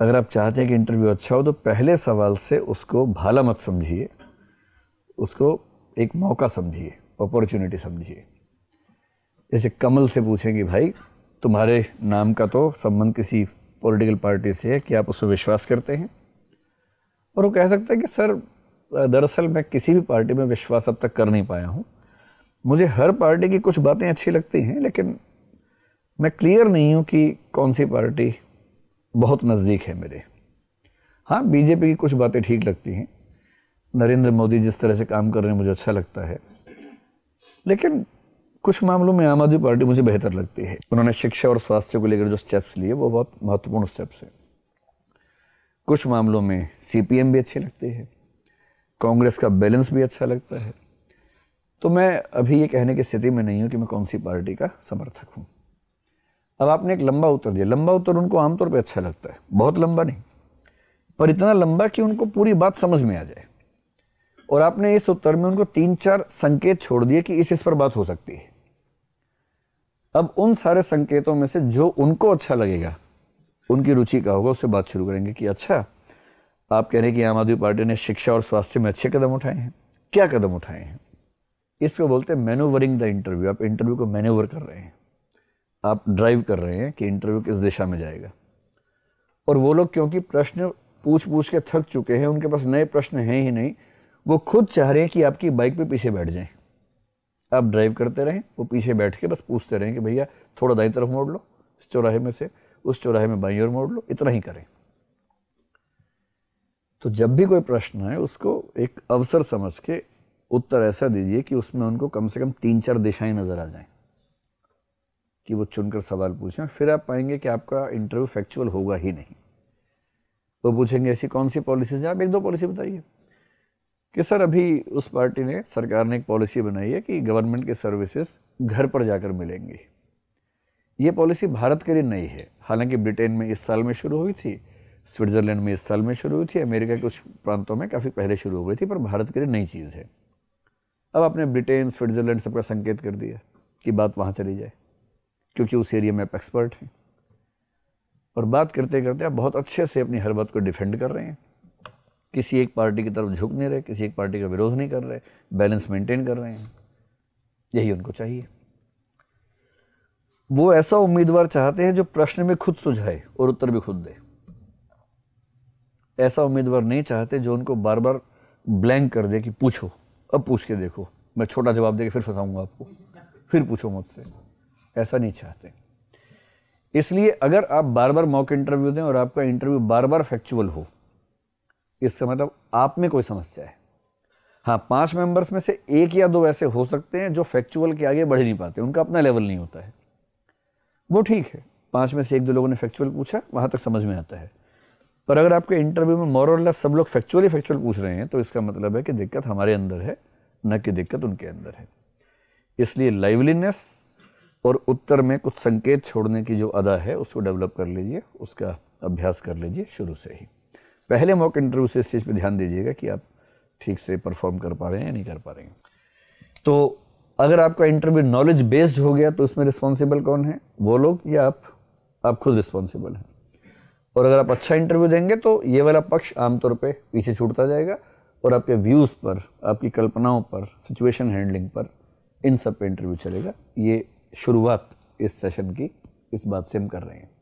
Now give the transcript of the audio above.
अगर आप चाहते हैं कि इंटरव्यू अच्छा हो तो पहले सवाल से उसको भाला मत समझिए उसको एक मौका समझिए अपॉर्चुनिटी समझिए जैसे कमल से पूछें कि भाई तुम्हारे नाम का तो संबंध किसी पॉलिटिकल पार्टी से है कि आप उसमें विश्वास करते हैं और वो कह सकता है कि सर दरअसल मैं किसी भी पार्टी में विश्वास अब तक कर नहीं पाया हूँ मुझे हर पार्टी की कुछ बातें अच्छी लगती हैं लेकिन मैं क्लियर नहीं हूँ कि कौन सी पार्टी बहुत नज़दीक है मेरे हाँ बीजेपी की कुछ बातें ठीक लगती हैं नरेंद्र मोदी जिस तरह से काम कर रहे हैं मुझे अच्छा लगता है लेकिन कुछ मामलों में आम आदमी पार्टी मुझे बेहतर लगती है उन्होंने शिक्षा और स्वास्थ्य को लेकर जो स्टेप्स लिए वो बहुत महत्वपूर्ण स्टेप्स हैं कुछ मामलों में सी भी अच्छी लगती है कांग्रेस का बैलेंस भी अच्छा लगता है तो मैं अभी ये कहने की स्थिति में नहीं हूँ कि मैं कौन सी पार्टी का समर्थक हूँ अब आपने एक लंबा उत्तर दिया लंबा उत्तर उनको आमतौर पर अच्छा लगता है बहुत लंबा नहीं पर इतना लंबा कि उनको पूरी बात समझ में आ जाए और आपने इस उत्तर में उनको तीन चार संकेत छोड़ दिए कि इस इस पर बात हो सकती है अब उन सारे संकेतों में से जो उनको अच्छा लगेगा उनकी रुचि का होगा उससे बात शुरू करेंगे कि अच्छा आप कह रहे हैं कि आम आदमी पार्टी ने शिक्षा और स्वास्थ्य में अच्छे कदम उठाए हैं क्या कदम उठाए हैं इसको बोलते हैं मैनूवरिंग द इंटरव्यू आप इंटरव्यू को मैनोवर कर रहे हैं आप ड्राइव कर रहे हैं कि इंटरव्यू किस दिशा में जाएगा और वो लोग क्योंकि प्रश्न पूछ पूछ के थक चुके हैं उनके पास नए प्रश्न हैं ही नहीं वो खुद चाह रहे हैं कि आपकी बाइक पे पीछे बैठ जाएं आप ड्राइव करते रहें वो पीछे बैठ के बस पूछते रहें कि भैया थोड़ा दाई तरफ मोड़ लो इस चौराहे में से उस चौराहे में बाई और मोड़ लो इतना ही करें तो जब भी कोई प्रश्न है उसको एक अवसर समझ के उत्तर ऐसा दीजिए कि उसमें उनको कम से कम तीन चार दिशाएं नज़र आ जाएं कि वो चुनकर सवाल पूछें और फिर आप पाएंगे कि आपका इंटरव्यू फैक्चुअल होगा ही नहीं वो पूछेंगे ऐसी कौन सी पॉलिसीज हैं आप एक दो पॉलिसी बताइए कि सर अभी उस पार्टी ने सरकार ने एक पॉलिसी बनाई है कि गवर्नमेंट के सर्विसेज घर पर जाकर मिलेंगी ये पॉलिसी भारत के लिए नई है हालांकि ब्रिटेन में इस साल में शुरू हुई थी स्विट्ज़रलैंड में इस साल में शुरू हुई थी अमेरिका के कुछ प्रांतों में काफ़ी पहले शुरू हो गई थी पर भारत के लिए नई चीज़ है अब आपने ब्रिटेन स्विट्ज़रलैंड सबका संकेत कर दिया कि बात वहाँ चली जाए क्योंकि उस एरिया में आप एक्सपर्ट हैं और बात करते करते आप बहुत अच्छे से अपनी हर बात को डिफेंड कर रहे हैं किसी एक पार्टी की तरफ झुक नहीं रहे किसी एक पार्टी का विरोध नहीं कर रहे बैलेंस मेंटेन कर रहे हैं यही उनको चाहिए वो ऐसा उम्मीदवार चाहते हैं जो प्रश्न में खुद सुझाए और उत्तर भी खुद दे ऐसा उम्मीदवार नहीं चाहते जो उनको बार बार ब्लैंक कर दे कि पूछो अब पूछ के देखो मैं छोटा जवाब दे के फिर फंसाऊंगा आपको फिर पूछो मुझसे ऐसा नहीं चाहते इसलिए अगर आप बार बार मॉक इंटरव्यू दें और आपका इंटरव्यू बार बार फैक्चुअल हो इससे मतलब आप में कोई समस्या है हाँ पांच मेंबर्स में से एक या दो ऐसे हो सकते हैं जो फैक्चुअल के आगे बढ़ नहीं पाते उनका अपना लेवल नहीं होता है वो ठीक है पांच में से एक दो लोगों ने फैक्चुअल पूछा वहां तक समझ में आता है पर अगर आपके इंटरव्यू में मॉरल सब लोग फैक्चुअली फैक्चुअल पूछ रहे हैं तो इसका मतलब है कि दिक्कत हमारे अंदर है न कि दिक्कत उनके अंदर है इसलिए लाइवलीनेस और उत्तर में कुछ संकेत छोड़ने की जो अदा है उसको डेवलप कर लीजिए उसका अभ्यास कर लीजिए शुरू से ही पहले मॉक इंटरव्यू से इस चीज़ पर ध्यान दीजिएगा कि आप ठीक से परफॉर्म कर पा रहे हैं या नहीं कर पा रहे हैं तो अगर आपका इंटरव्यू नॉलेज बेस्ड हो गया तो उसमें रिस्पॉन्सिबल कौन है वो लोग या आप आप खुद रिस्पॉन्सिबल हैं और अगर आप अच्छा इंटरव्यू देंगे तो ये वाला पक्ष आमतौर पे पीछे छूटता जाएगा और आपके व्यूज़ पर आपकी कल्पनाओं पर सिचुएशन हैंडलिंग पर इन सब पे इंटरव्यू चलेगा ये शुरुआत इस सेशन की इस बात से हम कर रहे हैं